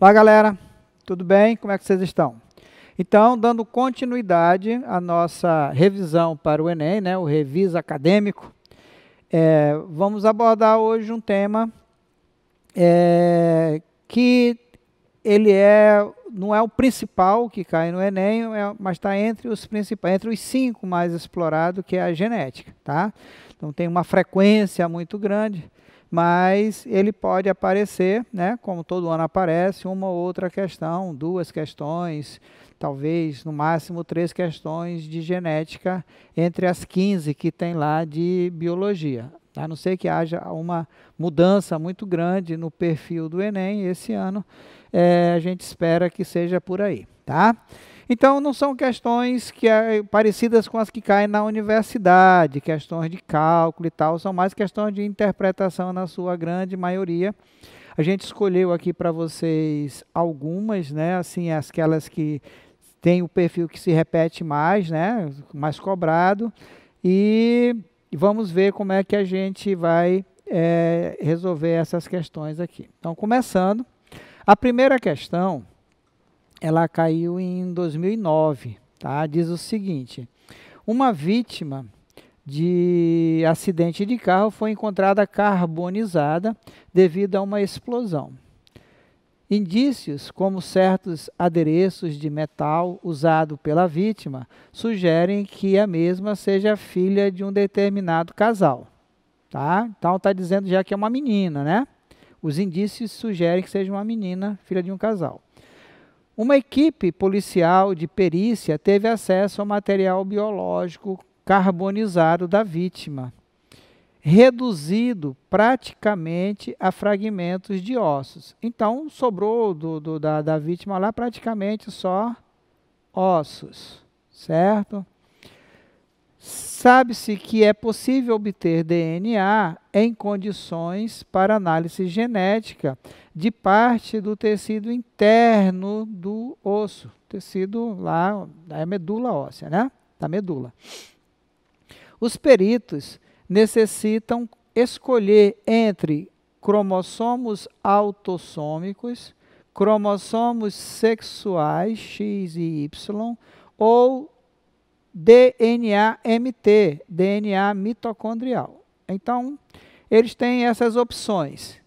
Olá, galera. Tudo bem? Como é que vocês estão? Então, dando continuidade à nossa revisão para o Enem, né, o Revisa Acadêmico, é, vamos abordar hoje um tema é, que ele é não é o principal que cai no Enem, é, mas está entre os principais, entre os cinco mais explorados, que é a genética, tá? Então tem uma frequência muito grande mas ele pode aparecer, né, como todo ano aparece, uma ou outra questão, duas questões, talvez no máximo três questões de genética entre as 15 que tem lá de biologia. A não ser que haja uma mudança muito grande no perfil do Enem esse ano, é, a gente espera que seja por aí, tá? Então, não são questões que é, parecidas com as que caem na universidade, questões de cálculo e tal, são mais questões de interpretação na sua grande maioria. A gente escolheu aqui para vocês algumas, né? Assim, aquelas que têm o perfil que se repete mais, né? Mais cobrado. E vamos ver como é que a gente vai é, resolver essas questões aqui. Então, começando, a primeira questão ela caiu em 2009, tá? Diz o seguinte: uma vítima de acidente de carro foi encontrada carbonizada devido a uma explosão. Indícios, como certos adereços de metal usado pela vítima, sugerem que a mesma seja filha de um determinado casal. Tá? Então está dizendo já que é uma menina, né? Os indícios sugerem que seja uma menina, filha de um casal. Uma equipe policial de perícia teve acesso ao material biológico carbonizado da vítima, reduzido praticamente a fragmentos de ossos. Então, sobrou do, do, da, da vítima lá praticamente só ossos, certo? Sabe-se que é possível obter DNA em condições para análise genética de parte do tecido interno do osso, tecido lá da medula óssea, né? Da medula. Os peritos necessitam escolher entre cromossomos autossômicos, cromossomos sexuais X e Y ou DNA-MT, DNA mitocondrial. Então, eles têm essas opções,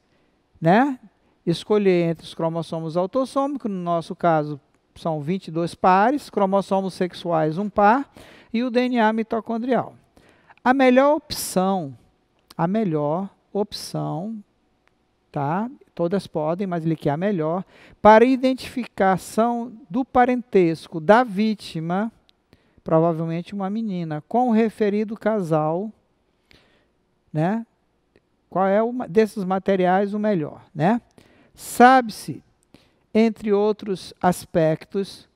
né? Escolher entre os cromossomos autossômicos, no nosso caso são 22 pares, cromossomos sexuais um par e o DNA mitocondrial. A melhor opção, a melhor opção, tá? Todas podem, mas ele quer é a melhor para identificação do parentesco da vítima provavelmente uma menina, com o referido casal, né? Qual é o, desses materiais o melhor, né? Sabe-se, entre outros aspectos,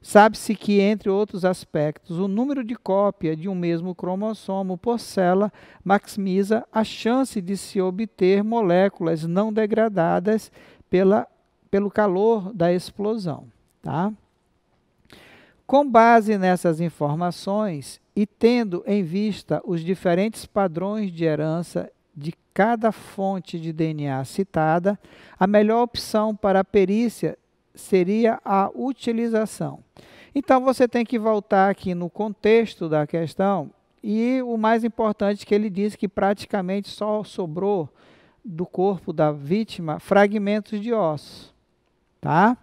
sabe-se que entre outros aspectos, o número de cópia de um mesmo cromossomo por célula maximiza a chance de se obter moléculas não degradadas pela, pelo calor da explosão, tá? Com base nessas informações e tendo em vista os diferentes padrões de herança de cada fonte de DNA citada, a melhor opção para a perícia seria a utilização. Então você tem que voltar aqui no contexto da questão e o mais importante é que ele diz que praticamente só sobrou do corpo da vítima fragmentos de ossos, tá?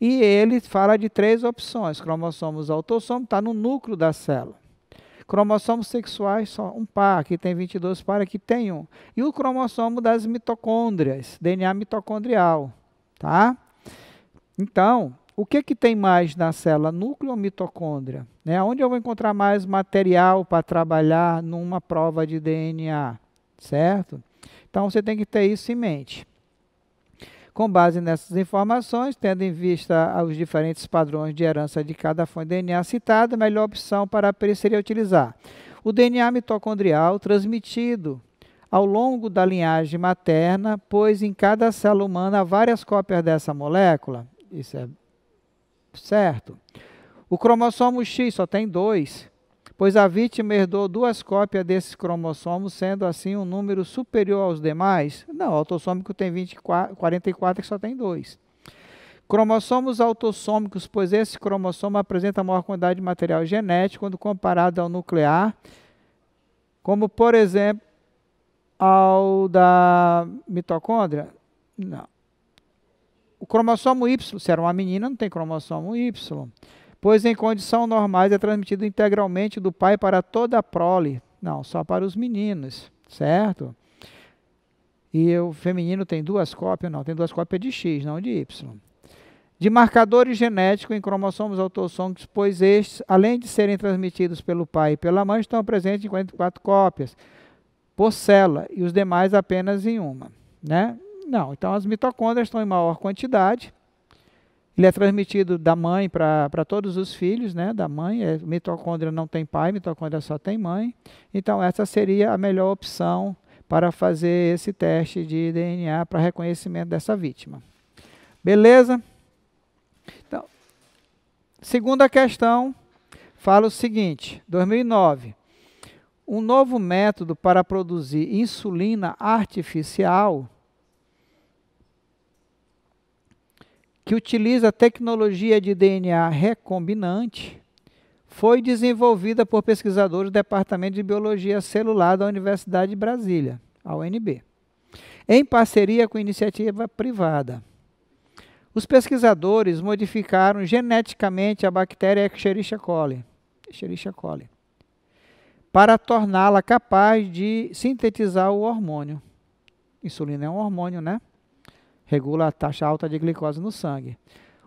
E ele fala de três opções: cromossomos autossomos, está no núcleo da célula. Cromossomos sexuais, só um par, aqui tem 22 pares, aqui tem um. E o cromossomo das mitocôndrias, DNA mitocondrial. Tá? Então, o que, que tem mais na célula? Núcleo ou mitocôndria? Né? Onde eu vou encontrar mais material para trabalhar numa prova de DNA? Certo? Então, você tem que ter isso em mente. Com base nessas informações, tendo em vista os diferentes padrões de herança de cada fonte de DNA citada, a melhor opção para a perícia seria utilizar o DNA mitocondrial transmitido ao longo da linhagem materna, pois em cada célula humana há várias cópias dessa molécula. Isso é certo. O cromossomo X só tem dois pois a vítima herdou duas cópias desses cromossomos, sendo assim um número superior aos demais? Não, o autossômico tem 24, 44 que só tem dois. Cromossomos autossômicos, pois esse cromossomo apresenta maior quantidade de material genético quando comparado ao nuclear, como por exemplo ao da mitocôndria? Não. O cromossomo Y, se era uma menina, não tem cromossomo Y pois em condição normais é transmitido integralmente do pai para toda a prole. Não, só para os meninos, certo? E o feminino tem duas cópias? Não, tem duas cópias de X, não de Y. De marcadores genéticos em cromossomos autossômicos, pois estes, além de serem transmitidos pelo pai e pela mãe, estão presentes em 44 cópias por célula e os demais apenas em uma. Né? Não, então as mitocôndrias estão em maior quantidade ele é transmitido da mãe para todos os filhos, né? Da mãe. É, mitocôndria não tem pai, mitocôndria só tem mãe. Então, essa seria a melhor opção para fazer esse teste de DNA para reconhecimento dessa vítima. Beleza? Então, segunda questão fala o seguinte: 2009. Um novo método para produzir insulina artificial que utiliza a tecnologia de DNA recombinante, foi desenvolvida por pesquisadores do Departamento de Biologia Celular da Universidade de Brasília, a UNB, em parceria com iniciativa privada. Os pesquisadores modificaram geneticamente a bactéria Escherichia coli, Escherichia coli para torná-la capaz de sintetizar o hormônio. Insulina é um hormônio, né? regula a taxa alta de glicose no sangue.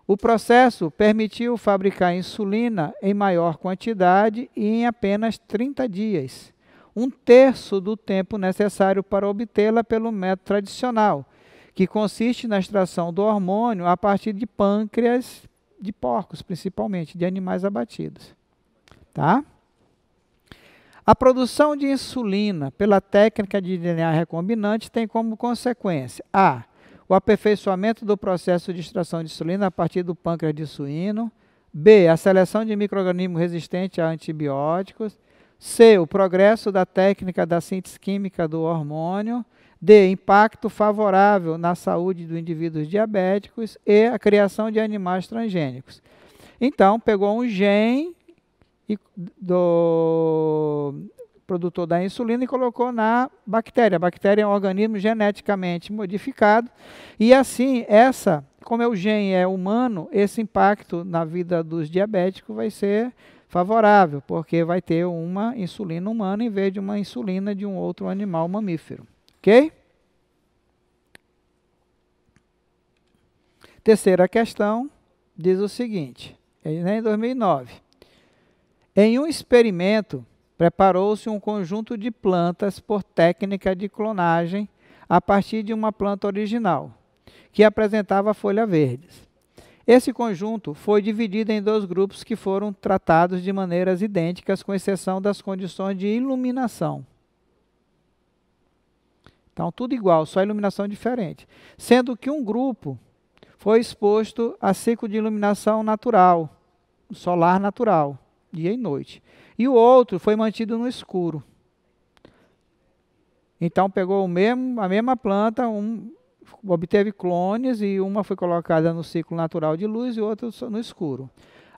O processo permitiu fabricar insulina em maior quantidade e em apenas 30 dias, um terço do tempo necessário para obtê-la pelo método tradicional, que consiste na extração do hormônio a partir de pâncreas de porcos, principalmente, de animais abatidos. Tá? A produção de insulina pela técnica de DNA recombinante tem como consequência a o aperfeiçoamento do processo de extração de insulina a partir do pâncreas de suíno. B. A seleção de micro-organismos resistentes a antibióticos. C. O progresso da técnica da síntese química do hormônio. D. Impacto favorável na saúde dos indivíduos diabéticos. E. A criação de animais transgênicos. Então, pegou um gene do produtor da insulina e colocou na bactéria. A bactéria é um organismo geneticamente modificado e assim essa, como é o gene é humano, esse impacto na vida dos diabéticos vai ser favorável, porque vai ter uma insulina humana em vez de uma insulina de um outro animal mamífero. OK? Terceira questão diz o seguinte: é, né, em 2009, em um experimento Preparou-se um conjunto de plantas por técnica de clonagem a partir de uma planta original, que apresentava folhas verdes. Esse conjunto foi dividido em dois grupos que foram tratados de maneiras idênticas, com exceção das condições de iluminação. Então, tudo igual, só iluminação diferente. Sendo que um grupo foi exposto a ciclo de iluminação natural, solar natural, dia e noite e o outro foi mantido no escuro. Então pegou mesmo, a mesma planta, um, obteve clones e uma foi colocada no ciclo natural de luz e outra no escuro.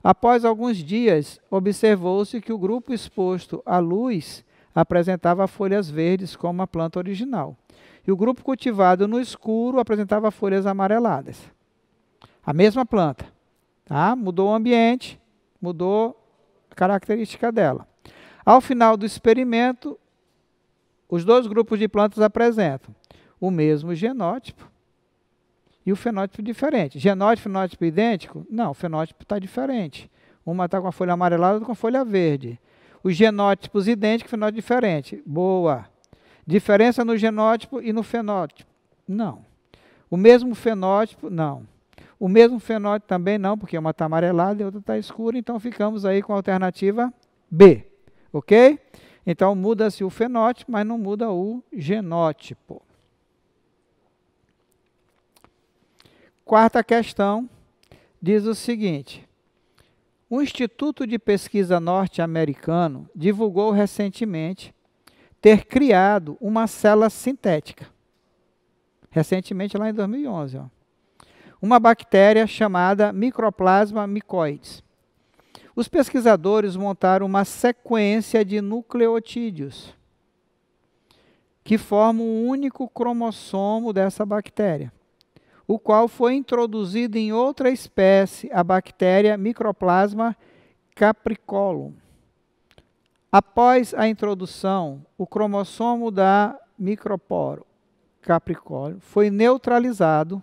Após alguns dias, observou-se que o grupo exposto à luz apresentava folhas verdes como a planta original. E o grupo cultivado no escuro apresentava folhas amareladas. A mesma planta. Tá? Mudou o ambiente, mudou característica dela. Ao final do experimento, os dois grupos de plantas apresentam o mesmo genótipo e o fenótipo diferente. Genótipo, fenótipo idêntico? Não, o fenótipo está diferente. Uma está com a folha amarelada, outra com a folha verde. Os genótipos idênticos, fenótipo diferente. Boa. Diferença no genótipo e no fenótipo? Não. O mesmo fenótipo? Não. O mesmo fenótipo também não, porque uma está amarelada e outra está escura, então ficamos aí com a alternativa B, ok? Então muda-se o fenótipo, mas não muda o genótipo. Quarta questão diz o seguinte: o Instituto de Pesquisa Norte-Americano divulgou recentemente ter criado uma célula sintética. Recentemente, lá em 2011. Ó uma bactéria chamada Microplasma mycoides. Os pesquisadores montaram uma sequência de nucleotídeos que formam um único cromossomo dessa bactéria, o qual foi introduzido em outra espécie, a bactéria Microplasma capricolum. Após a introdução, o cromossomo da microporo capricolum foi neutralizado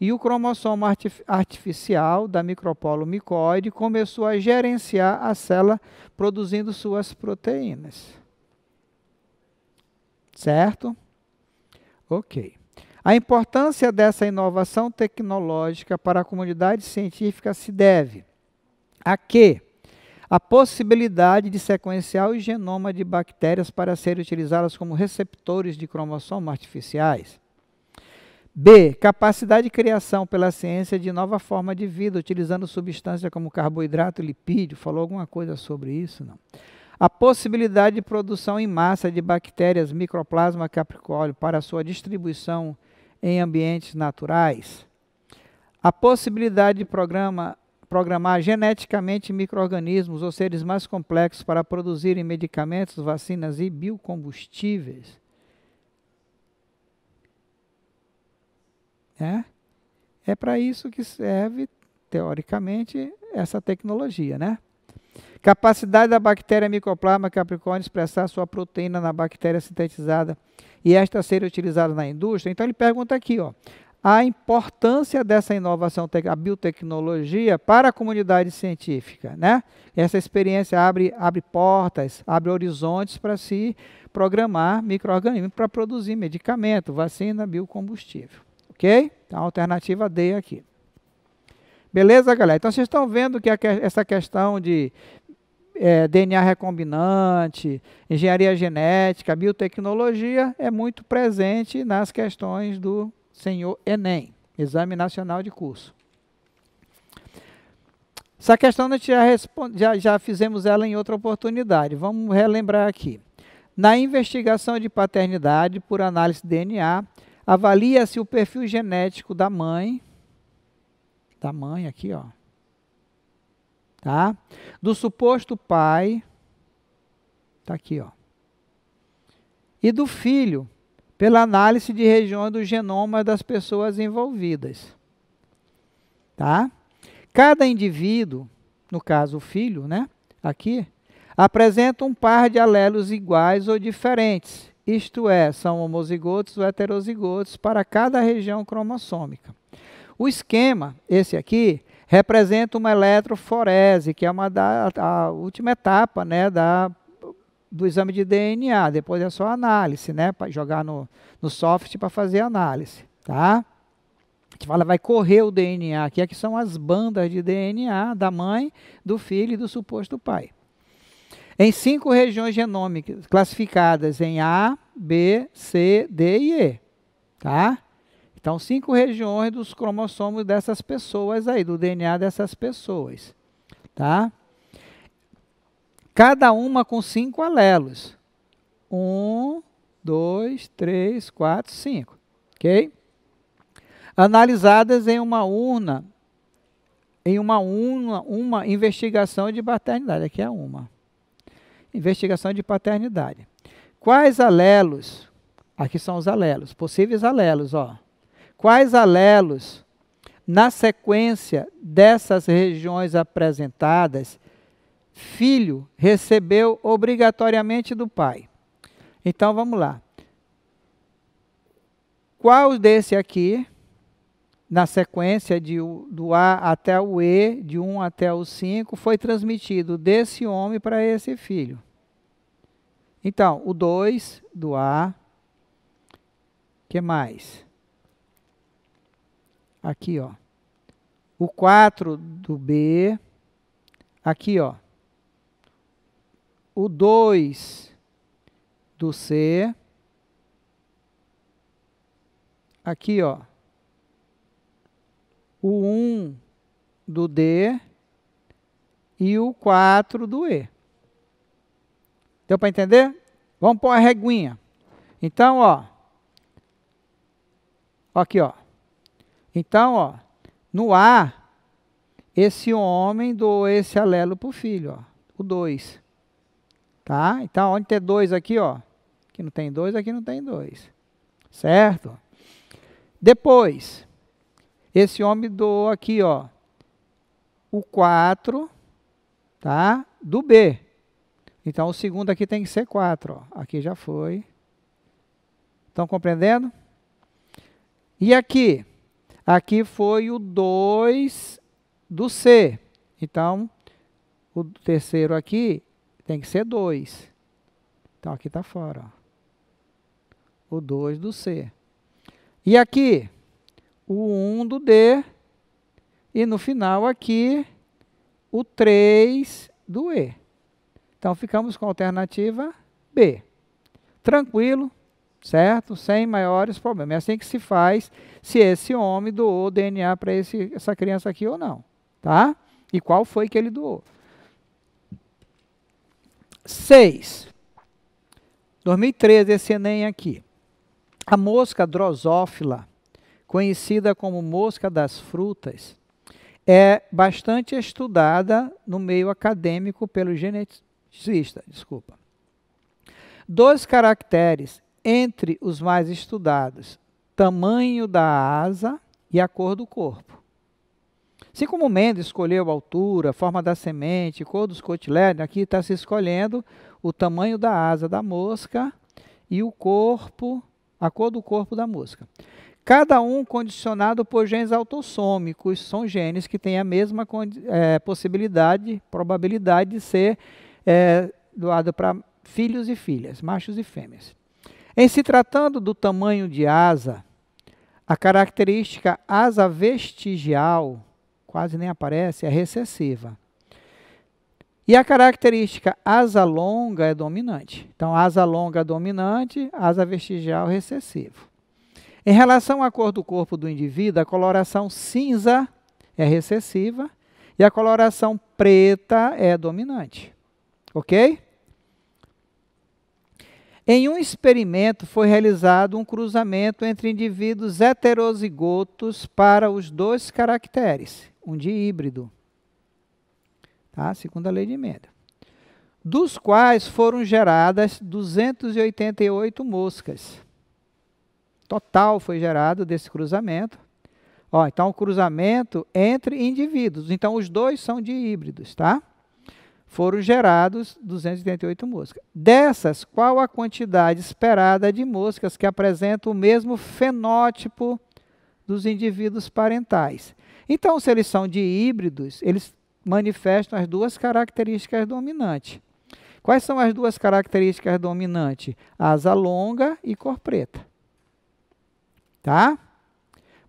e o cromossomo artificial da micropolo micoide começou a gerenciar a célula produzindo suas proteínas. Certo? Ok. A importância dessa inovação tecnológica para a comunidade científica se deve a que a possibilidade de sequenciar o genoma de bactérias para serem utilizadas como receptores de cromossomos artificiais B. Capacidade de criação pela ciência de nova forma de vida, utilizando substâncias como carboidrato e lipídio. Falou alguma coisa sobre isso? Não. A possibilidade de produção em massa de bactérias microplasma capricóleo para sua distribuição em ambientes naturais. A possibilidade de programa, programar geneticamente micro-organismos ou seres mais complexos para produzirem medicamentos, vacinas e biocombustíveis. Né? É para isso que serve, teoricamente, essa tecnologia. Né? Capacidade da bactéria Mycoplasma capricornis expressar sua proteína na bactéria sintetizada e esta ser utilizada na indústria. Então ele pergunta aqui, ó, a importância dessa inovação, a biotecnologia para a comunidade científica, né? Essa experiência abre, abre portas, abre horizontes para se programar microorganismos para produzir medicamento, vacina, biocombustível. Ok? Então, a alternativa D aqui. Beleza, galera? Então, vocês estão vendo que, a que essa questão de é, DNA recombinante, engenharia genética, biotecnologia é muito presente nas questões do senhor Enem, Exame Nacional de Curso. Essa questão nós já, já, já fizemos ela em outra oportunidade. Vamos relembrar aqui. Na investigação de paternidade por análise de DNA, avalia-se o perfil genético da mãe, da mãe aqui, ó, tá? Do suposto pai, tá aqui, ó, e do filho, pela análise de regiões do genoma das pessoas envolvidas, tá? Cada indivíduo, no caso o filho, né? Aqui, apresenta um par de alelos iguais ou diferentes isto é, são homozigotos ou heterozigotos para cada região cromossômica. O esquema, esse aqui, representa uma eletroforese, que é uma da, a última etapa né, da, do exame de DNA. Depois é só análise, né, para jogar no, no software para fazer análise. Tá? A gente fala, vai correr o DNA aqui, aqui é são as bandas de DNA da mãe, do filho e do suposto pai em cinco regiões genômicas classificadas em A, B, C, D e E. Tá? Então, cinco regiões dos cromossomos dessas pessoas aí, do DNA dessas pessoas. Tá? Cada uma com cinco alelos. Um, dois, três, quatro, cinco. Ok? Analisadas em uma urna, em uma, uma investigação de paternidade. Aqui é uma investigação de paternidade. Quais alelos? Aqui são os alelos, possíveis alelos, ó. Quais alelos na sequência dessas regiões apresentadas, filho recebeu obrigatoriamente do pai? Então vamos lá. Qual desse aqui na sequência de, do A até o E, de 1 até o 5, foi transmitido desse homem para esse filho. Então, o 2 do A, que mais? Aqui, ó. O 4 do B, aqui, ó. O 2 do C, aqui, ó o 1 do D e o 4 do E. Deu para entender? Vamos pôr a reguinha. Então, ó. Aqui, ó. Então, ó. No A, esse homem doou esse alelo para o filho, ó. O 2. Tá? Então, onde tem 2 aqui, ó. Aqui não tem 2, aqui não tem 2. Certo? Depois, esse homem doou aqui, ó, o 4, tá? Do B. Então, o segundo aqui tem que ser 4, ó. Aqui já foi. Estão compreendendo? E aqui? Aqui foi o 2 do C. Então, o terceiro aqui tem que ser 2. Então, aqui está fora. Ó. O 2 do C. E aqui? o 1 do D e no final aqui o 3 do E. Então ficamos com a alternativa B. Tranquilo, certo? Sem maiores problemas. É assim que se faz se esse homem doou DNA para essa criança aqui ou não, tá? E qual foi que ele doou? 6. 2013, esse Enem aqui. A mosca drosófila conhecida como mosca das frutas, é bastante estudada no meio acadêmico pelo geneticista, desculpa. Dois caracteres entre os mais estudados, tamanho da asa e a cor do corpo. Se como Mendes escolheu a altura, a forma da semente, cor dos cotilédones, aqui está se escolhendo o tamanho da asa da mosca e o corpo, a cor do corpo da mosca cada um condicionado por genes autossômicos, são genes que têm a mesma é, possibilidade, probabilidade de ser é, doado para filhos e filhas, machos e fêmeas. Em se tratando do tamanho de asa, a característica asa vestigial, quase nem aparece, é recessiva. E a característica asa longa é dominante. Então, asa longa dominante, asa vestigial recessivo. Em relação à cor do corpo do indivíduo, a coloração cinza é recessiva e a coloração preta é dominante. Ok? Em um experimento foi realizado um cruzamento entre indivíduos heterozigotos para os dois caracteres, um de híbrido, tá? segundo a lei de emenda, dos quais foram geradas 288 moscas total foi gerado desse cruzamento. Ó, então, o cruzamento entre indivíduos. Então, os dois são de híbridos, tá? Foram gerados 288 moscas. Dessas, qual a quantidade esperada de moscas que apresentam o mesmo fenótipo dos indivíduos parentais? Então, se eles são de híbridos, eles manifestam as duas características dominantes. Quais são as duas características dominantes? Asa longa e cor preta. Tá?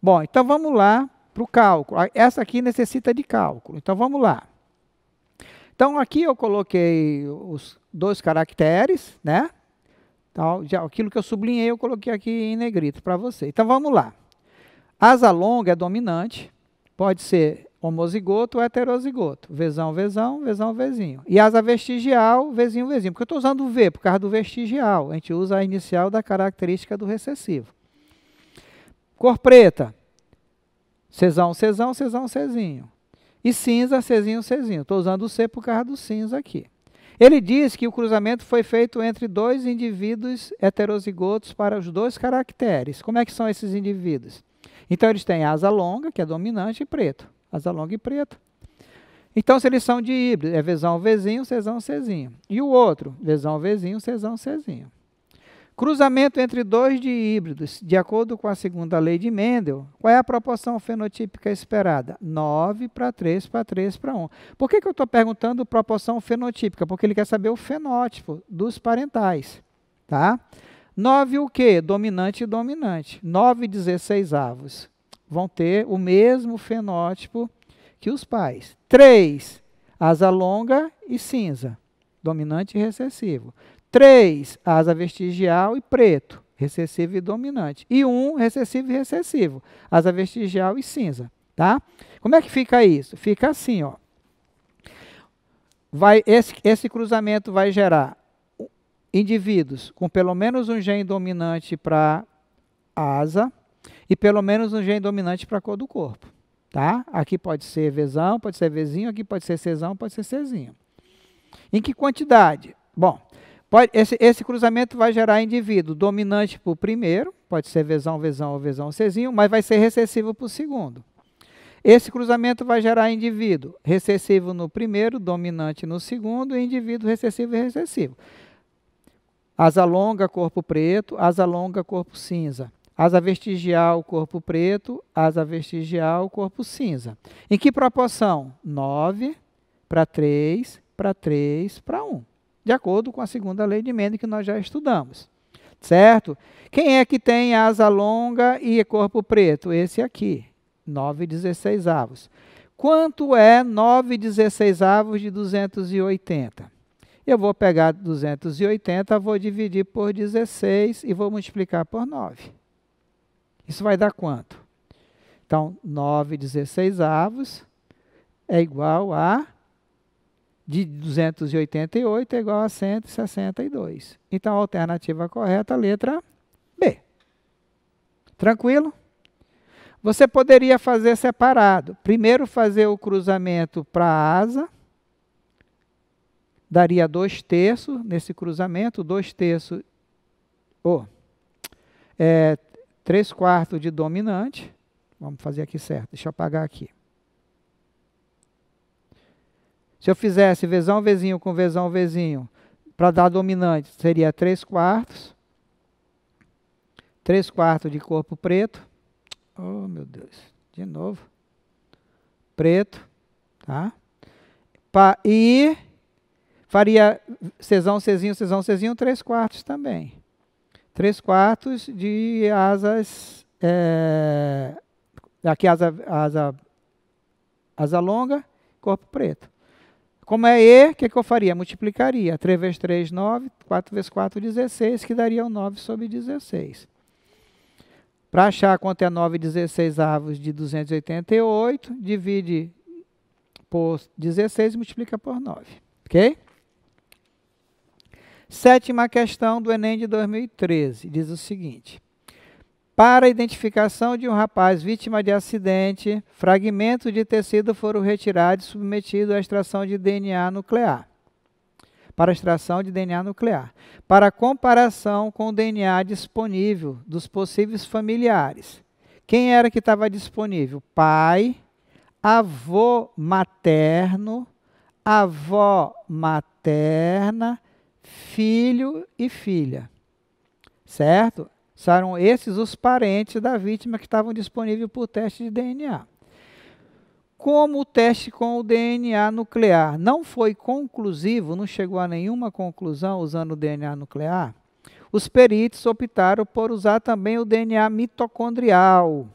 Bom, então vamos lá para o cálculo. Essa aqui necessita de cálculo. Então vamos lá. Então aqui eu coloquei os dois caracteres, né? Então, já, aquilo que eu sublinhei eu coloquei aqui em negrito para você. Então vamos lá. Asa longa é dominante, pode ser homozigoto ou heterozigoto. Vezão, vezão, vezão, vezinho. E asa vestigial, vezinho, vezinho. Porque eu estou usando o V por causa do vestigial. A gente usa a inicial da característica do recessivo. Cor preta, cesão, cesão, cesão, cesinho. E cinza, cesinho, cesinho. Estou usando o C por causa do cinza aqui. Ele diz que o cruzamento foi feito entre dois indivíduos heterozigotos para os dois caracteres. Como é que são esses indivíduos? Então, eles têm asa longa, que é dominante, e preto. Asa longa e preto. Então, se eles são de híbrido, é Vzão, cesão Czão, cesinho. E o outro, Vzão, Vzinho, cesão, cesinho. Cruzamento entre dois de híbridos, de acordo com a segunda lei de Mendel, qual é a proporção fenotípica esperada? 9 para 3 para 3 para 1. Por que, que eu estou perguntando proporção fenotípica? Porque ele quer saber o fenótipo dos parentais. Tá? 9 o quê? Dominante e dominante. 9 16 avos vão ter o mesmo fenótipo que os pais. 3, asa longa e cinza, dominante e recessivo. Três, asa vestigial e preto, recessivo e dominante. E um, recessivo e recessivo, asa vestigial e cinza. Tá? Como é que fica isso? Fica assim, ó. Vai, esse, esse cruzamento vai gerar indivíduos com pelo menos um gene dominante para asa e pelo menos um gene dominante para a cor do corpo. Tá? Aqui pode ser vezão pode ser Vzinho, aqui pode ser Czão, pode ser Czinho. Em que quantidade? Bom, Pode, esse, esse, cruzamento vai gerar indivíduo dominante para o primeiro, pode ser vezão vezão ou Vzão, Czinho, mas vai ser recessivo para o segundo. Esse cruzamento vai gerar indivíduo recessivo no primeiro, dominante no segundo, e indivíduo recessivo e recessivo. Asa longa, corpo preto, asa longa, corpo cinza. Asa vestigial, corpo preto, asa vestigial, corpo cinza. Em que proporção? 9 para 3 para 3 para 1 de acordo com a segunda lei de Mendel que nós já estudamos. Certo? Quem é que tem asa longa e corpo preto? Esse aqui, 9 16 avos. Quanto é 9 16 avos de 280? Eu vou pegar 280, vou dividir por 16 e vou multiplicar por 9. Isso vai dar quanto? Então, 9 16 avos é igual a de 288 é igual a 162. Então, a alternativa correta, letra B. Tranquilo? Você poderia fazer separado. Primeiro, fazer o cruzamento para a asa. Daria 2 terços nesse cruzamento. 2 terços... Oh, é, 3 quartos de dominante. Vamos fazer aqui certo. Deixa eu apagar aqui. Se eu fizesse vezão, vezinho com vezão, vezinho, para dar dominante, seria 3 quartos. 3 quartos de corpo preto. Oh, meu Deus. De novo. Preto. Tá? Pa, e faria cesão, cesinho, cesão, cesinho, 3 quartos também. 3 quartos de asas. É, aqui asa, asa, asa longa, corpo preto. Como é E, o que, que, eu faria? Multiplicaria. 3 vezes 3, 9. 4 vezes 4, 16, que daria 9 sobre 16. Para achar quanto é 9 16 avos de 288, divide por 16 e multiplica por 9. Ok? Sétima questão do Enem de 2013. Diz o seguinte. Para a identificação de um rapaz vítima de acidente, fragmentos de tecido foram retirados e submetidos à extração de DNA nuclear. Para extração de DNA nuclear. Para comparação com o DNA disponível dos possíveis familiares. Quem era que estava disponível? Pai, avô materno, avó materna, filho e filha. Certo? São esses os parentes da vítima que estavam disponíveis para o teste de DNA. Como o teste com o DNA nuclear não foi conclusivo, não chegou a nenhuma conclusão usando o DNA nuclear, os peritos optaram por usar também o DNA mitocondrial,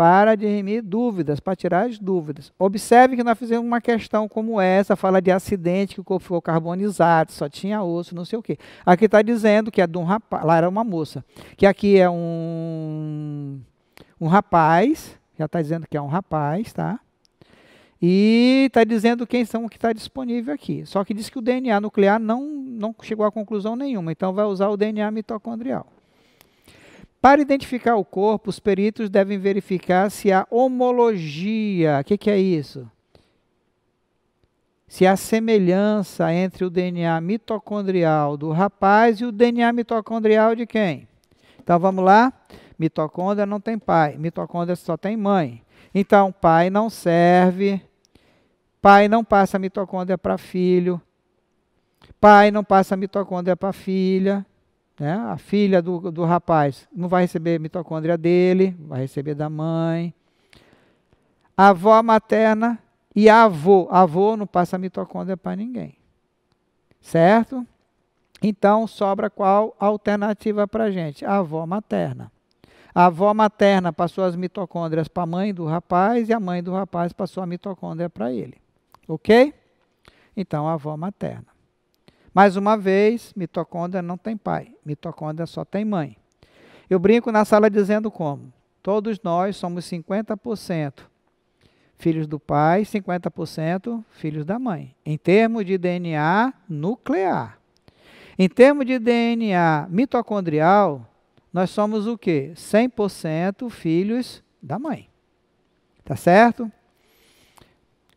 para dirimir dúvidas, para tirar as dúvidas. Observe que nós fizemos uma questão como essa, fala de acidente que o corpo ficou carbonizado, só tinha osso, não sei o quê. Aqui está dizendo que é de um rapaz, lá era uma moça, que aqui é um, um rapaz, já está dizendo que é um rapaz, tá? E está dizendo quem são que está disponível aqui. Só que diz que o DNA nuclear não, não chegou a conclusão nenhuma, então vai usar o DNA mitocondrial. Para identificar o corpo, os peritos devem verificar se há homologia. O que, que, é isso? Se há semelhança entre o DNA mitocondrial do rapaz e o DNA mitocondrial de quem? Então vamos lá. Mitocôndria não tem pai, mitocôndria só tem mãe. Então pai não serve, pai não passa mitocôndria para filho, pai não passa mitocôndria para filha, né? A filha do, do rapaz não vai receber mitocôndria dele, vai receber da mãe. A avó materna e a avô. A avô não passa mitocôndria para ninguém. Certo? Então, sobra qual alternativa para a gente? A avó materna. A avó materna passou as mitocôndrias para a mãe do rapaz e a mãe do rapaz passou a mitocôndria para ele. Ok? Então, a avó materna. Mais uma vez, mitocôndria não tem pai, mitocôndria só tem mãe. Eu brinco na sala dizendo como? Todos nós somos 50% filhos do pai, 50% filhos da mãe, em termos de DNA nuclear. Em termos de DNA mitocondrial, nós somos o quê? 100% filhos da mãe. Tá certo?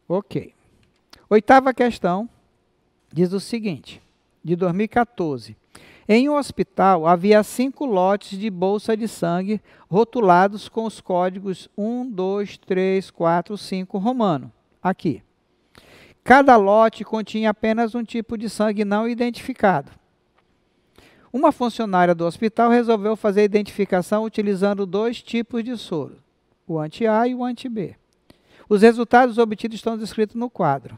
Ok. Oitava questão diz o seguinte, de 2014. Em um hospital havia cinco lotes de bolsa de sangue rotulados com os códigos 1, 2, 3, 4, 5 romano. Aqui. Cada lote continha apenas um tipo de sangue não identificado. Uma funcionária do hospital resolveu fazer a identificação utilizando dois tipos de soro, o anti-A e o anti-B. Os resultados obtidos estão descritos no quadro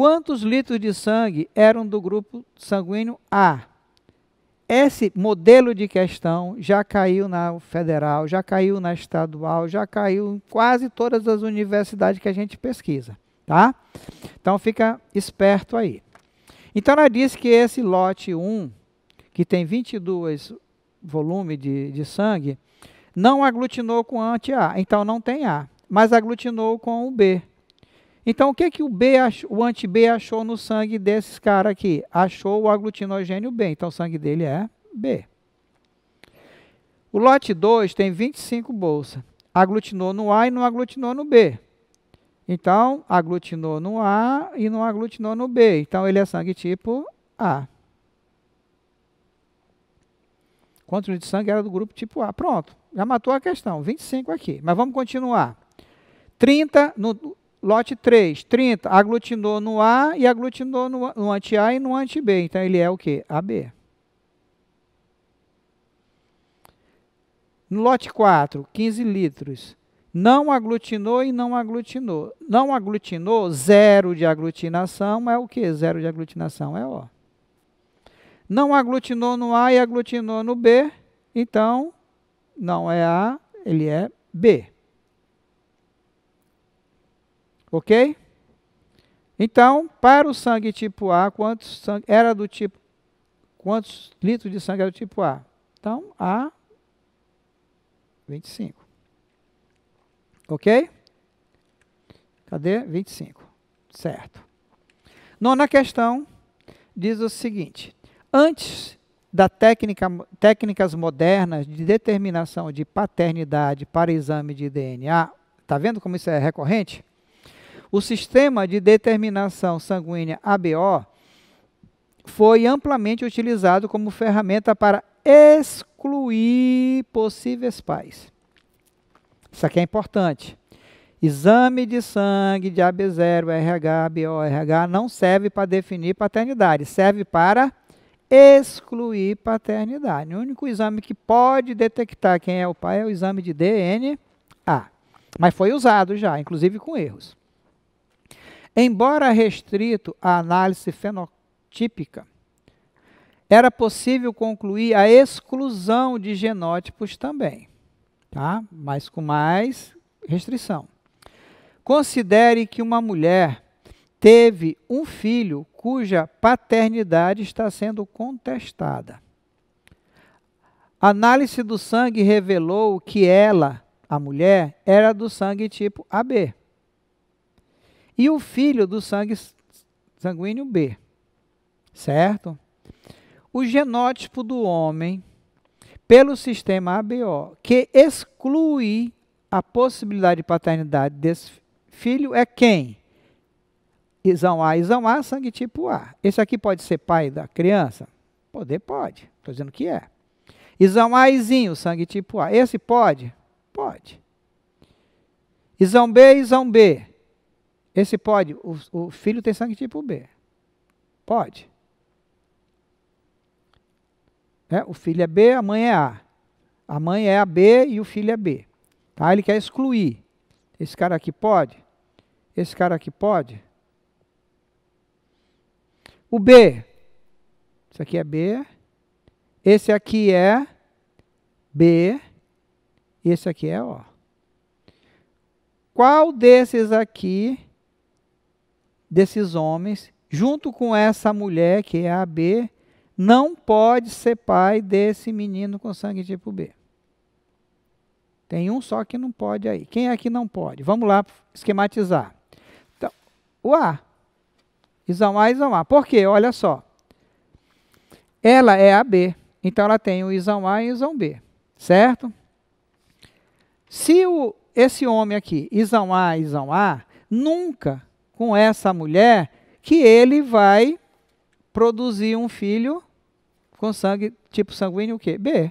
quantos litros de sangue eram do grupo sanguíneo A. Esse modelo de questão já caiu na federal, já caiu na estadual, já caiu em quase todas as universidades que a gente pesquisa, tá? Então fica esperto aí. Então ela diz que esse lote 1, que tem 22 volumes de, de sangue, não aglutinou com anti-A, então não tem A, mas aglutinou com o B. Então, o que, que o, B o anti-B achou no sangue desses caras aqui? Achou o aglutinogênio B. Então, o sangue dele é B. O lote 2 tem 25 bolsas. Aglutinou no A e não aglutinou no B. Então, aglutinou no A e não aglutinou no B. Então, ele é sangue tipo A. Quantos de sangue era do grupo tipo A? Pronto, já matou a questão. 25 aqui. Mas vamos continuar. 30, no, Lote 3, 30, aglutinou no A e aglutinou no, no anti-A e no anti-B. Então, ele é o quê? AB. No lote 4, 15 litros. Não aglutinou e não aglutinou. Não aglutinou, zero de aglutinação é o quê? Zero de aglutinação é O. Não aglutinou no A e aglutinou no B, então não é A, ele é B. Ok? Então, para o sangue tipo A, quantos sangue era do tipo quantos litros de sangue era do tipo A? Então, A 25. OK? Cadê? 25. Certo. Nona questão diz o seguinte: antes da técnica, técnicas modernas de determinação de paternidade para exame de DNA, tá vendo como isso é recorrente? O sistema de determinação sanguínea ABO foi amplamente utilizado como ferramenta para excluir possíveis pais. Isso aqui é importante. Exame de sangue de AB0, RH, ABO, RH não serve para definir paternidade, serve para excluir paternidade. O único exame que pode detectar quem é o pai é o exame de DNA, mas foi usado já, inclusive com erros. Embora restrito à análise fenotípica, era possível concluir a exclusão de genótipos também, tá? mas com mais restrição. Considere que uma mulher teve um filho cuja paternidade está sendo contestada. A análise do sangue revelou que ela, a mulher, era do sangue tipo AB e o filho do sangue sanguíneo B. Certo? O genótipo do homem pelo sistema ABO, que exclui a possibilidade de paternidade desse filho, é quem? Isão A, Isão A, sangue tipo A. Esse aqui pode ser pai da criança? Poder pode. Estou dizendo que é. Isão A, Izinho, sangue tipo A. Esse pode? Pode. Isão B, Isão B. Esse pode, o, o filho tem sangue tipo B. Pode. É, o filho é B, a mãe é A. A mãe é a B e o filho é B. Tá? Ele quer excluir. Esse cara aqui pode? Esse cara aqui pode? O B. Isso aqui é B. Esse aqui é B. Esse aqui é O. Qual desses aqui desses homens, junto com essa mulher, que é a B, não pode ser pai desse menino com sangue tipo B. Tem um só que não pode aí. Quem é que não pode? Vamos lá esquematizar. Então, o A. Isão A, Isão A. Por quê? Olha só. Ela é a B. Então ela tem o Isão A e o Isão B. Certo? Se o, esse homem aqui, Isão A, Isão A, nunca com essa mulher que ele vai produzir um filho com sangue, tipo sanguíneo o quê? B.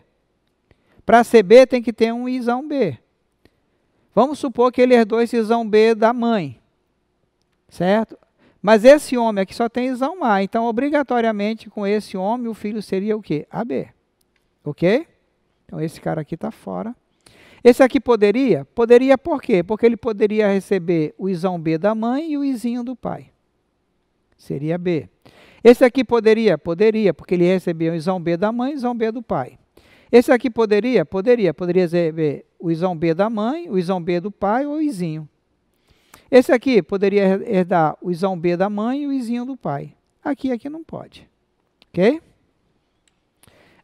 Para ser B tem que ter um isão B. Vamos supor que ele herdou esse isão B da mãe. Certo? Mas esse homem aqui só tem isão A, então obrigatoriamente com esse homem o filho seria o quê? AB. OK? Então esse cara aqui está fora esse aqui poderia? Poderia por quê? Porque ele poderia receber o isão B da mãe e o izinho do pai. Seria B. Esse aqui poderia? Poderia, porque ele recebia o isão B da mãe e o isão B do pai. Esse aqui poderia? Poderia. Poderia receber o isão B da mãe, o isão B do pai ou o izinho. Esse aqui poderia herdar o isão B da mãe e o izinho do pai. Aqui, aqui não pode. Ok?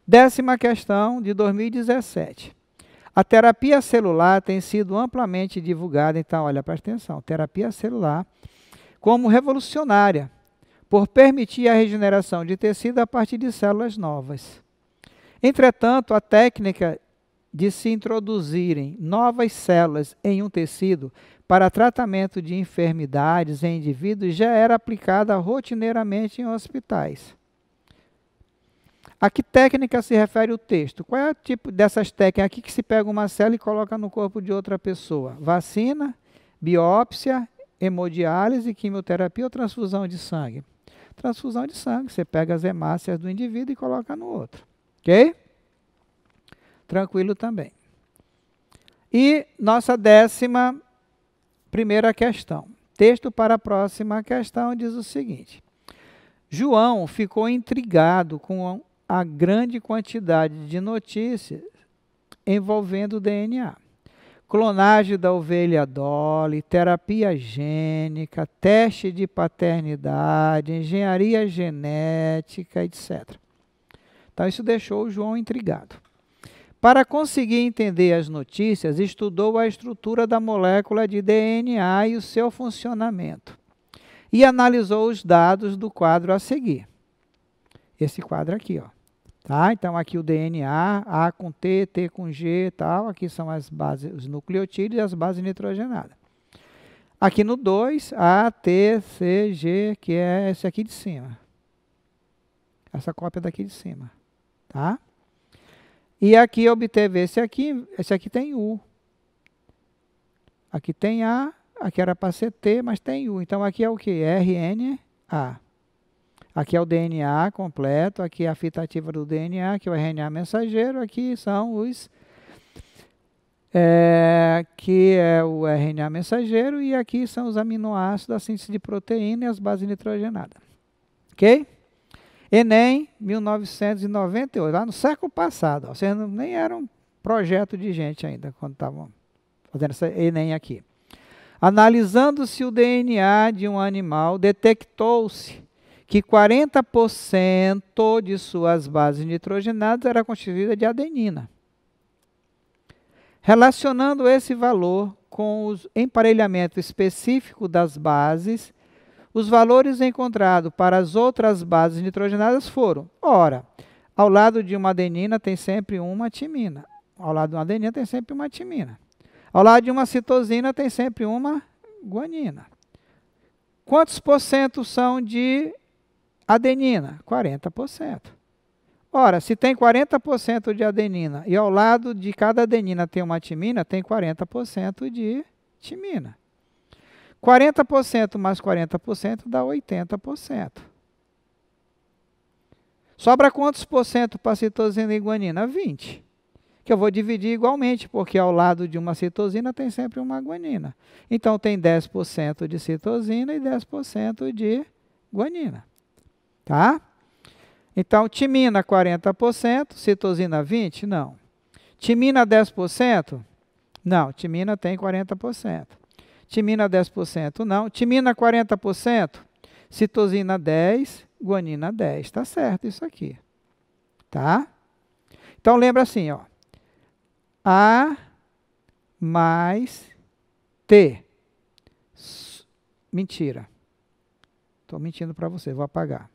Décima questão de 2017. A terapia celular tem sido amplamente divulgada, então, olha, presta atenção, terapia celular como revolucionária por permitir a regeneração de tecido a partir de células novas. Entretanto, a técnica de se introduzirem novas células em um tecido para tratamento de enfermidades em indivíduos já era aplicada rotineiramente em hospitais. A que técnica se refere o texto? Qual é o tipo dessas técnicas aqui que se pega uma célula e coloca no corpo de outra pessoa? Vacina, biópsia, hemodiálise, quimioterapia ou transfusão de sangue? Transfusão de sangue, você pega as hemácias do indivíduo e coloca no outro. Ok? Tranquilo também. E nossa décima primeira questão. Texto para a próxima questão diz o seguinte. João ficou intrigado com a grande quantidade de notícias envolvendo o DNA. Clonagem da ovelha Dolly, terapia gênica, teste de paternidade, engenharia genética, etc. Então, isso deixou o João intrigado. Para conseguir entender as notícias, estudou a estrutura da molécula de DNA e o seu funcionamento. E analisou os dados do quadro a seguir. Esse quadro aqui, ó. Tá? Então, aqui o DNA, A com T, T com G e tal. Aqui são as bases, os nucleotídeos e as bases nitrogenadas. Aqui no 2, A, T, C, G, que é esse aqui de cima. Essa cópia daqui de cima. Tá? E aqui obteve esse aqui, esse aqui tem U. Aqui tem A, aqui era para ser T, mas tem U. Então, aqui é o que? RNA. Aqui é o DNA completo, aqui é a fita ativa do DNA, aqui é o RNA mensageiro, aqui são os é, que é o RNA mensageiro e aqui são os aminoácidos da síntese de proteína e as bases nitrogenadas. Ok? Enem, 1998, lá no século passado. Ó, vocês não, nem eram projeto de gente ainda quando estavam fazendo essa Enem aqui. Analisando-se o DNA de um animal, detectou-se que 40% de suas bases nitrogenadas era constituída de adenina. Relacionando esse valor com o emparelhamento específico das bases, os valores encontrados para as outras bases nitrogenadas foram, ora, ao lado de uma adenina tem sempre uma timina. Ao lado de uma adenina tem sempre uma timina. Ao lado de uma citosina tem sempre uma guanina. Quantos por cento são de Adenina, 40%. Ora, se tem 40% de adenina e ao lado de cada adenina tem uma timina, tem 40% de timina. 40% mais 40% dá 80%. Sobra quantos por cento para citosina e guanina? 20. Que eu vou dividir igualmente, porque ao lado de uma citosina tem sempre uma guanina. Então tem 10% de citosina e 10% de guanina tá? Então, timina 40%, citosina 20%? Não. Timina 10%? Não, timina tem 40%. Timina 10%? Não. Timina 40%? Citosina 10, guanina 10. Tá certo isso aqui. Tá? Então lembra assim, ó. A mais T. S Mentira. Estou mentindo para você, vou apagar.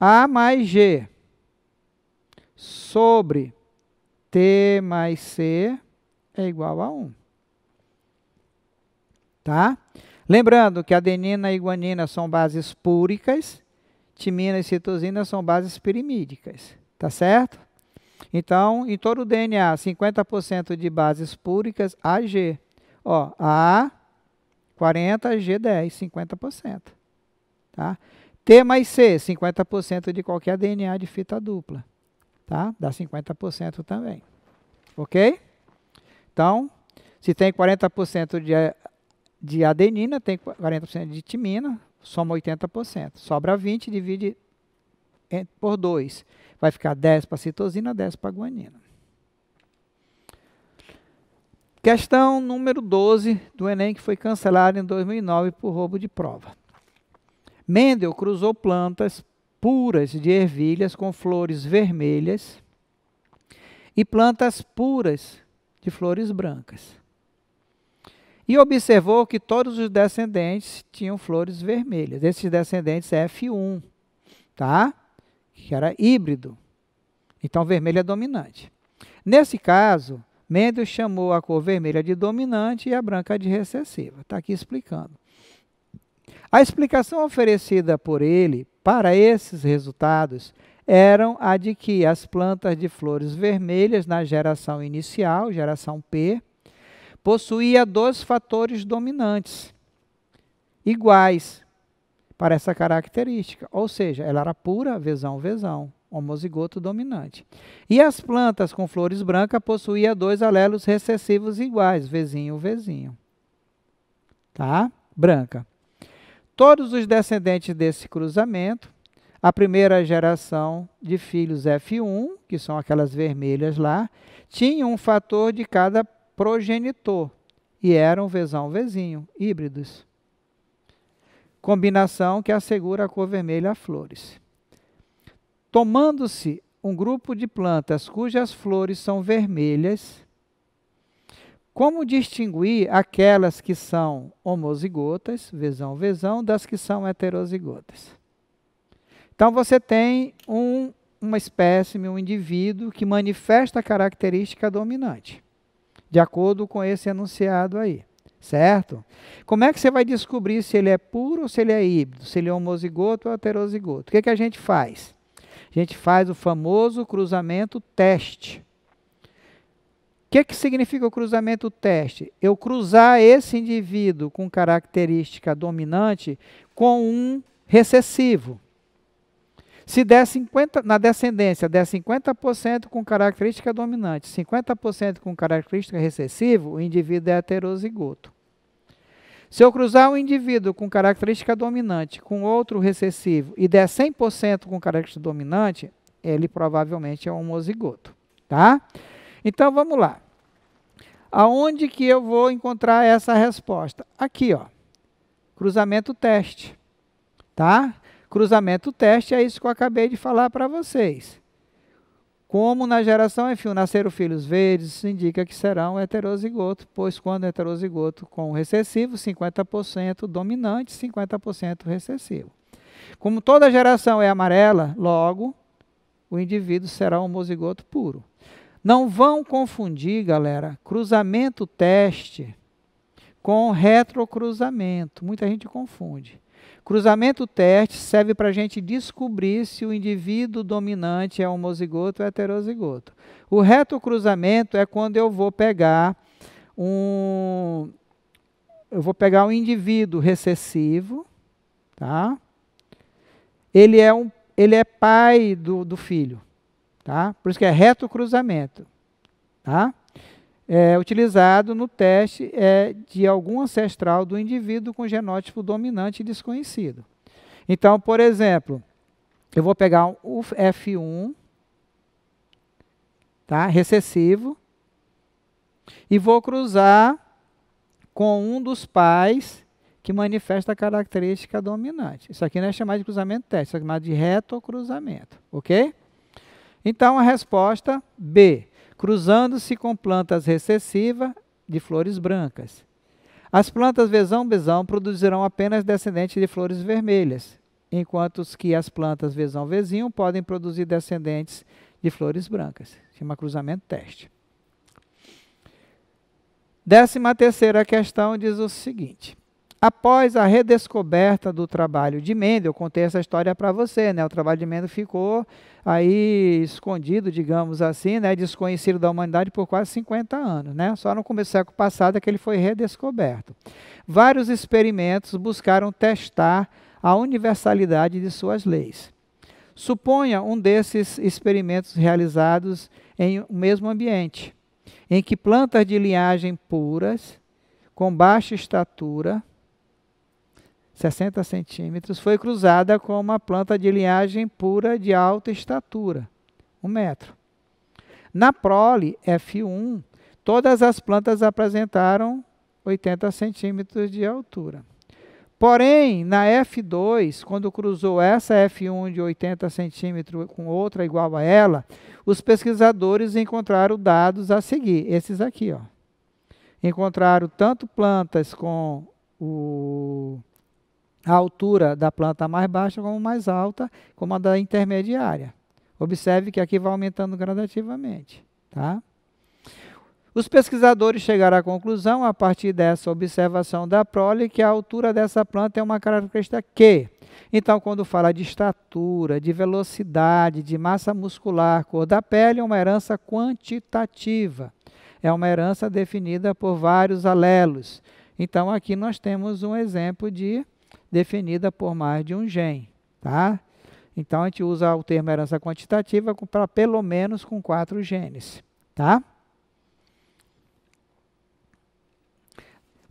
A mais G sobre T mais C é igual a 1. Tá? Lembrando que adenina e guanina são bases púricas, timina e citosina são bases pirimídicas, tá certo? Então, em todo o DNA, 50% de bases púricas AG. Ó, A, 40, G10, 50%. Tá? T mais C, 50% de qualquer DNA de fita dupla. Tá? Dá 50% também. Ok? Então, se tem 40% de, de adenina, tem 40% de timina, soma 80%. Sobra 20, divide por 2. Vai ficar 10 para citosina, 10 para guanina. Questão número 12 do Enem, que foi cancelada em 2009 por roubo de prova. Mendel cruzou plantas puras de ervilhas com flores vermelhas e plantas puras de flores brancas. E observou que todos os descendentes tinham flores vermelhas. Esses descendentes é F1, tá? Que era híbrido. Então vermelho é dominante. Nesse caso, Mendel chamou a cor vermelha de dominante e a branca de recessiva. Está aqui explicando. A explicação oferecida por ele para esses resultados eram a de que as plantas de flores vermelhas na geração inicial, geração P, possuía dois fatores dominantes iguais para essa característica, ou seja, ela era pura vesão vesão, homozigoto dominante. E as plantas com flores brancas possuía dois alelos recessivos iguais, vizinho vizinho. Tá? Branca todos os descendentes desse cruzamento, a primeira geração de filhos F1, que são aquelas vermelhas lá, tinha um fator de cada progenitor e eram vezão vezinho, híbridos. Combinação que assegura a cor vermelha a flores. Tomando-se um grupo de plantas cujas flores são vermelhas, como distinguir aquelas que são homozigotas, vesão, vesão, das que são heterozigotas? Então você tem um, uma espécie, um indivíduo que manifesta a característica dominante, de acordo com esse enunciado aí, certo? Como é que você vai descobrir se ele é puro ou se ele é híbrido, se ele é homozigoto ou heterozigoto? O que, é que a gente faz? A gente faz o famoso cruzamento teste que, que significa o cruzamento teste? Eu cruzar esse indivíduo com característica dominante com um recessivo. Se der 50, na descendência der 50% com característica dominante, 50% com característica recessiva, o indivíduo é heterozigoto. Se eu cruzar um indivíduo com característica dominante com outro recessivo e der 100% com característica dominante, ele provavelmente é homozigoto, tá? Então vamos lá. Aonde que eu vou encontrar essa resposta? Aqui, ó. Cruzamento teste. Tá? Cruzamento teste é isso que eu acabei de falar para vocês. Como na geração F1 nasceram filhos verdes, isso indica que serão heterozigoto, pois quando heterozigoto com recessivo, 50% dominante, 50% recessivo. Como toda geração é amarela, logo o indivíduo será homozigoto puro. Não vão confundir, galera, cruzamento teste com retrocruzamento. Muita gente confunde. Cruzamento teste serve para a gente descobrir se o indivíduo dominante é homozigoto ou heterozigoto. O retrocruzamento é quando eu vou pegar um eu vou pegar um indivíduo recessivo, tá? Ele é um ele é pai do, do filho. Tá? Por isso que é reto cruzamento. Tá? É utilizado no teste é, de algum ancestral do indivíduo com genótipo dominante desconhecido. Então, por exemplo, eu vou pegar o F1 tá? recessivo e vou cruzar com um dos pais que manifesta a característica dominante. Isso aqui não é chamado de cruzamento teste, isso é chamado de reto cruzamento, ok? Então a resposta B, cruzando-se com plantas recessivas de flores brancas. As plantas vezão besão produzirão apenas descendentes de flores vermelhas, enquanto que as plantas vezão-vezinho podem produzir descendentes de flores brancas. Chama cruzamento teste. Décima terceira questão diz o seguinte. Após a redescoberta do trabalho de Mendel, eu contei essa história para você, né? O trabalho de Mendel ficou aí escondido, digamos assim, né? desconhecido da humanidade por quase 50 anos, né? Só no começo do século passado é que ele foi redescoberto. Vários experimentos buscaram testar a universalidade de suas leis. Suponha um desses experimentos realizados em um mesmo ambiente, em que plantas de linhagem puras, com baixa estatura, 60 centímetros, foi cruzada com uma planta de linhagem pura de alta estatura, um metro. Na prole F1, todas as plantas apresentaram 80 centímetros de altura. Porém, na F2, quando cruzou essa F1 de 80 centímetros com outra igual a ela, os pesquisadores encontraram dados a seguir, esses aqui. Ó. Encontraram tanto plantas com o a altura da planta mais baixa como mais alta, como a da intermediária. Observe que aqui vai aumentando gradativamente. Tá? Os pesquisadores chegaram à conclusão, a partir dessa observação da prole, que a altura dessa planta é uma característica que. Então, quando fala de estatura, de velocidade, de massa muscular, cor da pele, é uma herança quantitativa. É uma herança definida por vários alelos. Então, aqui nós temos um exemplo de definida por mais de um gene, tá? Então a gente usa o termo herança quantitativa para pelo menos com quatro genes, tá?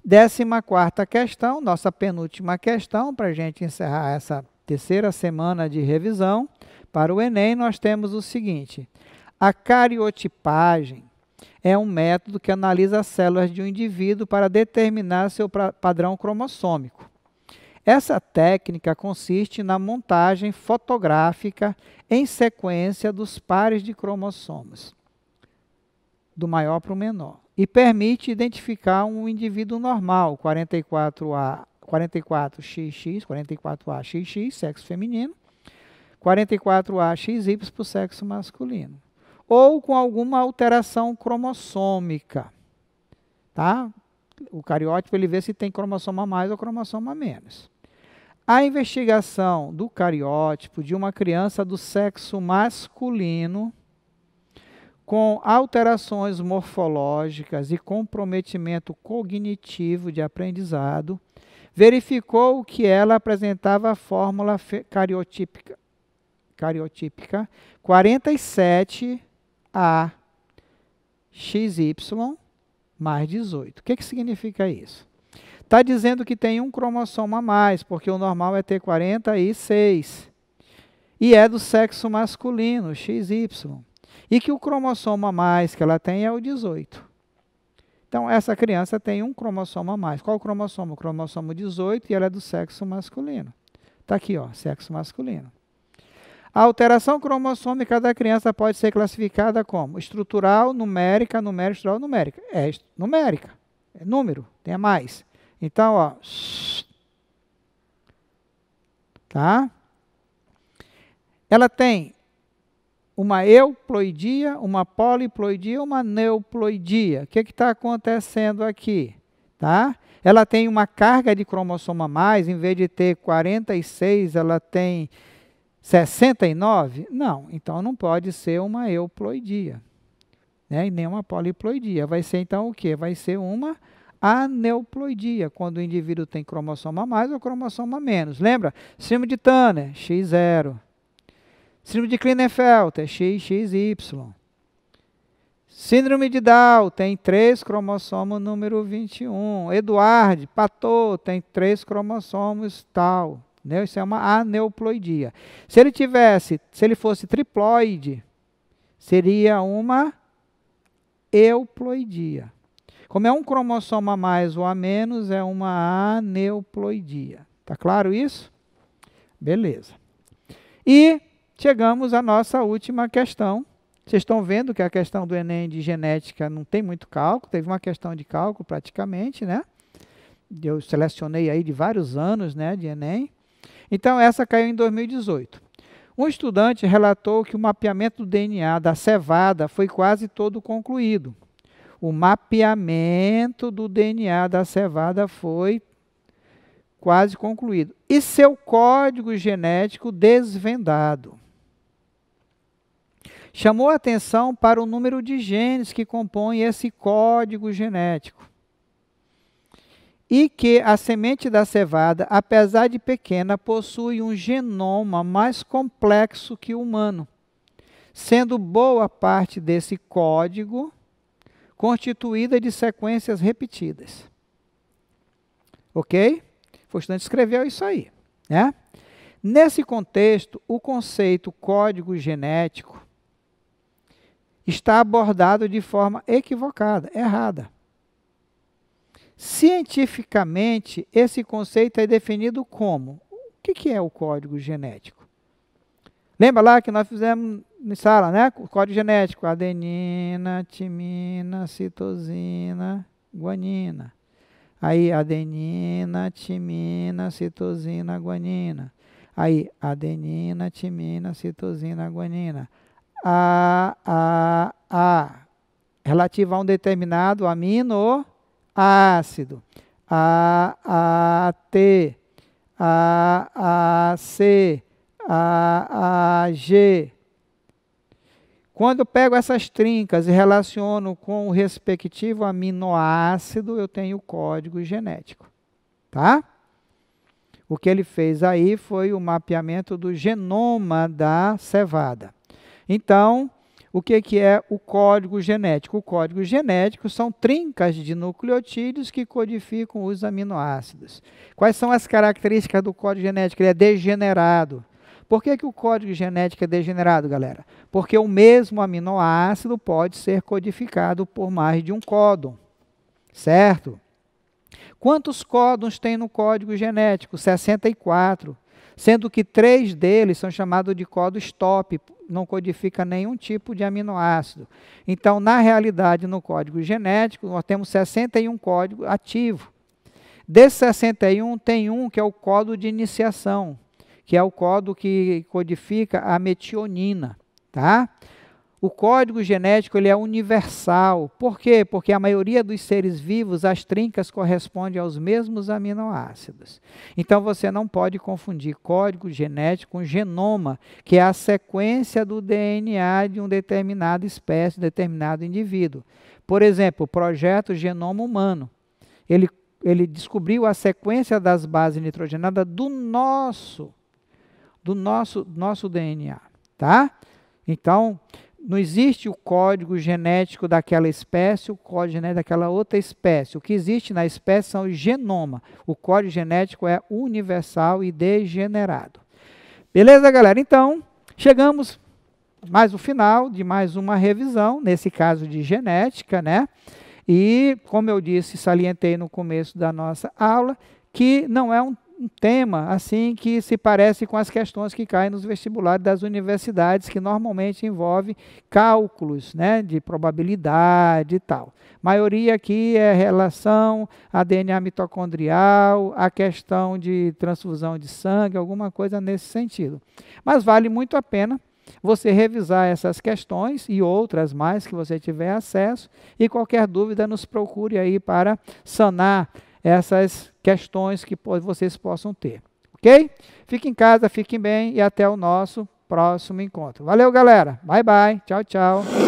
Décima quarta questão, nossa penúltima questão, para a gente encerrar essa terceira semana de revisão. Para o Enem, nós temos o seguinte: a cariotipagem é um método que analisa as células de um indivíduo para determinar seu padrão cromossômico. Essa técnica consiste na montagem fotográfica em sequência dos pares de cromossomos, do maior para o menor, e permite identificar um indivíduo normal, 44A, 44XX, 44AXX, sexo feminino, 44AXY para o sexo masculino, ou com alguma alteração cromossômica, tá? O cariótipo ele vê se tem cromossoma mais ou cromossoma menos. A investigação do cariótipo de uma criança do sexo masculino com alterações morfológicas e comprometimento cognitivo de aprendizado, verificou que ela apresentava a fórmula cariotípica, cariotípica 47A XY mais 18. O que, que significa isso? Está dizendo que tem um cromossomo a mais, porque o normal é ter 46. E é do sexo masculino, XY. E que o cromossomo a mais que ela tem é o 18. Então, essa criança tem um cromossomo a mais. Qual o cromossomo? O cromossomo 18 e ela é do sexo masculino. Está aqui, ó, sexo masculino. A alteração cromossômica da criança pode ser classificada como estrutural, numérica, numérica, estrutural, numérica. É numérica, é número, tem a mais. Então, ó. Tá? Ela tem uma euploidia, uma poliploidia, uma neuploidia. O que está acontecendo aqui? Tá? Ela tem uma carga de cromossoma a mais, em vez de ter 46, ela tem 69? Não, então não pode ser uma euploidia, né? e nem uma poliploidia. Vai ser então o quê? Vai ser uma aneuploidia, quando o indivíduo tem cromossoma mais ou cromossoma menos. Lembra? Síndrome de Tanner, X0. Síndrome de Klinefelter, XXY. Síndrome de Down tem três cromossomos número 21. Eduard, Patou, tem três cromossomos tal. né? Isso é uma aneuploidia. Se ele tivesse, se ele fosse triploide, seria uma euploidia. Como é um cromossomo a mais ou a menos, é uma aneuploidia. Tá claro isso? Beleza. E chegamos à nossa última questão. Vocês estão vendo que a questão do Enem de genética não tem muito cálculo, teve uma questão de cálculo praticamente, né? Eu selecionei aí de vários anos, né, de Enem. Então essa caiu em 2018. Um estudante relatou que o mapeamento do DNA da cevada foi quase todo concluído o mapeamento do DNA da cevada foi quase concluído. E seu código genético desvendado. Chamou atenção para o número de genes que compõem esse código genético. E que a semente da cevada, apesar de pequena, possui um genoma mais complexo que o humano, sendo boa parte desse código constituída de sequências repetidas. Ok? Fustante escreveu isso aí. Né? Nesse contexto, o conceito código genético está abordado de forma equivocada, errada. Cientificamente, esse conceito é definido como? O que, que é o código genético? Lembra lá que nós fizemos sala, né? O código genético, adenina, timina, citosina, guanina. Aí adenina, timina, citosina, guanina. Aí adenina, timina, citosina, guanina. A, A, A. Relativa a um determinado aminoácido. A, A, T. A, A, C. A, A, G. Quando eu pego essas trincas e relaciono com o respectivo aminoácido, eu tenho o código genético, tá? O que ele fez aí foi o mapeamento do genoma da cevada. Então, o que, que é o código genético? O código genético são trincas de nucleotídeos que codificam os aminoácidos. Quais são as características do código genético? Ele é degenerado. Por que, que o código genético é degenerado, galera? Porque o mesmo aminoácido pode ser codificado por mais de um códon, certo? Quantos códons tem no código genético? 64, sendo que três deles são chamados de código stop, não codifica nenhum tipo de aminoácido. Então, na realidade, no código genético, nós temos 61 códigos ativos. Desses 61, tem um que é o código de iniciação, que é o código que codifica a metionina, tá? O código genético ele é universal. Por quê? Porque a maioria dos seres vivos, as trincas correspondem aos mesmos aminoácidos. Então você não pode confundir código genético com genoma, que é a sequência do DNA de uma determinada espécie, determinado indivíduo. Por exemplo, o projeto Genoma Humano. Ele, ele descobriu a sequência das bases nitrogenadas do nosso do nosso, nosso DNA, tá? Então, não existe o código genético daquela espécie, o código genético daquela outra espécie. O que existe na espécie são o genoma. O código genético é universal e degenerado. Beleza, galera? Então, chegamos mais o final de mais uma revisão, nesse caso de genética, né? E, como eu disse, salientei no começo da nossa aula, que não é um um tema assim que se parece com as questões que caem nos vestibulares das universidades, que normalmente envolve cálculos né, de probabilidade e tal. A maioria aqui é relação a DNA mitocondrial, a questão de transfusão de sangue, alguma coisa nesse sentido. Mas vale muito a pena você revisar essas questões e outras mais que você tiver acesso e qualquer dúvida nos procure aí para sanar essas questões que vocês possam ter. Ok? Fiquem em casa, fiquem bem e até o nosso próximo encontro. Valeu, galera. Bye, bye. Tchau, tchau.